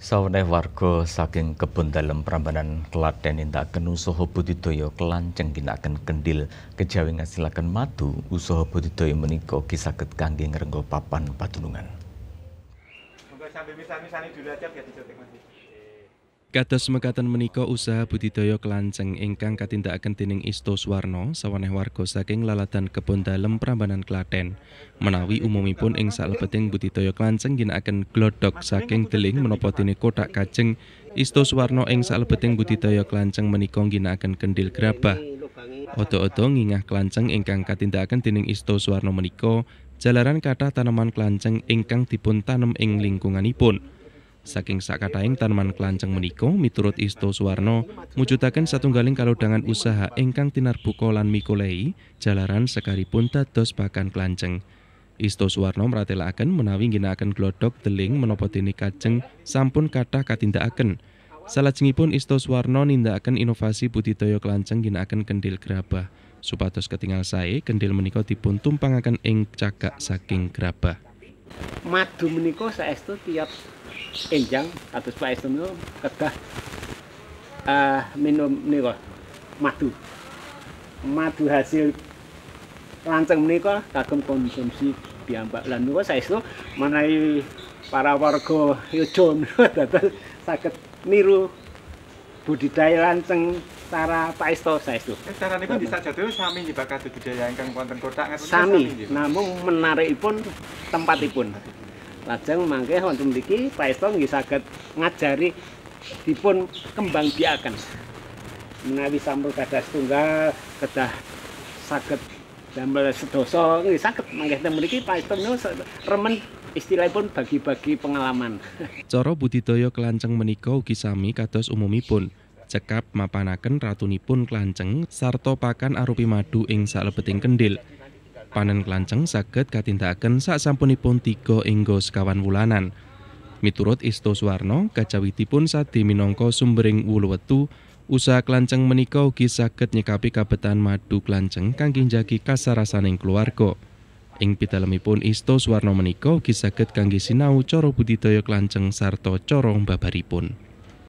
Sawane warga saking kebun dalam Prambanan Klaten intaken usaha budidaya kelanceng akan kendil kejawi ngasilaken madu usaha budidaya menika ugi saged kangge ngrenggo papan padunungan. dulu aja biar Kados mekaten menika usaha budidaya kelanceng ingkang katindakaken dening Isto Suwarno sawaneh warga saking laladan kebon dalem Prambanan Klaten. Menawi umumipun ing salebeting budidaya kelanceng ginakaken glodok saking deling menapa dene kotak kajeng, Isto Suwarno ing salebeting budidaya kelanceng menika ginakaken kendil grabah. Odo-odo ngingah kelanceng ingkang katindakaken dening Isto Suwarno menika jalaran kathah tanaman kelanceng ingkang dipun tanem ing lingkunganipun. pun. Saking sakataing tanaman kelanceng meniko, miturut Isto Suwarno mujudaken satunggaling dengan usaha engkang tinarbuka lan mikolei jalaran sekaripun dados pakan kelanceng. Isto Suwarno meratelaken menawi ngginakaken glodhog deling menapa dene kajeng sampun kathah katindakaken. pun Isto Suwarno akan inovasi budidaya kelanceng ginaakan kendil gerabah. Supados ketinggal saya kendil meniko dipun akan ing cagak saking gerabah. Madu saya itu tiap enjang atau Pak Estono kedah uh, eh, minum niko madu. Madu hasil lanceng niko kagum konsumsi mbak lan saya itu menawi para warga Yojo datang sakit niru budidaya lanceng cara Pak saya itu eh, Cara niku disajadewe sami bakat budidaya ingkang wonten kotak Sami, pun tempat tempatipun lajeng mangke wonten mriki paesto nggih saged ngajari dipun kembang biakan menawi sampun kadah setunggal kedah saged damel sedoso nggih saged mangke teng mriki paesto remen istilahipun bagi-bagi pengalaman. Cara budidaya kelanceng menika ugi sami kados umumipun. Cekap mapanaken ratunipun kelanceng sarto pakan arupi madu ing salebeting kendil. Panen kelanceng saged katindakaken sasampunipun tiga enggo sekawan wulanan. Miturut Isto Suwarno, kajawitipun sadi minangka sumbering wulu wetu, usaha kelanceng menika ugi saged nyekapi kabetan madu kelanceng kangge njagi kasarasaning keluarga. Ing pitalemipun Isto Suwarno menika ugi saged kangge sinau cara budidaya kelanceng sarta cara mbabaripun.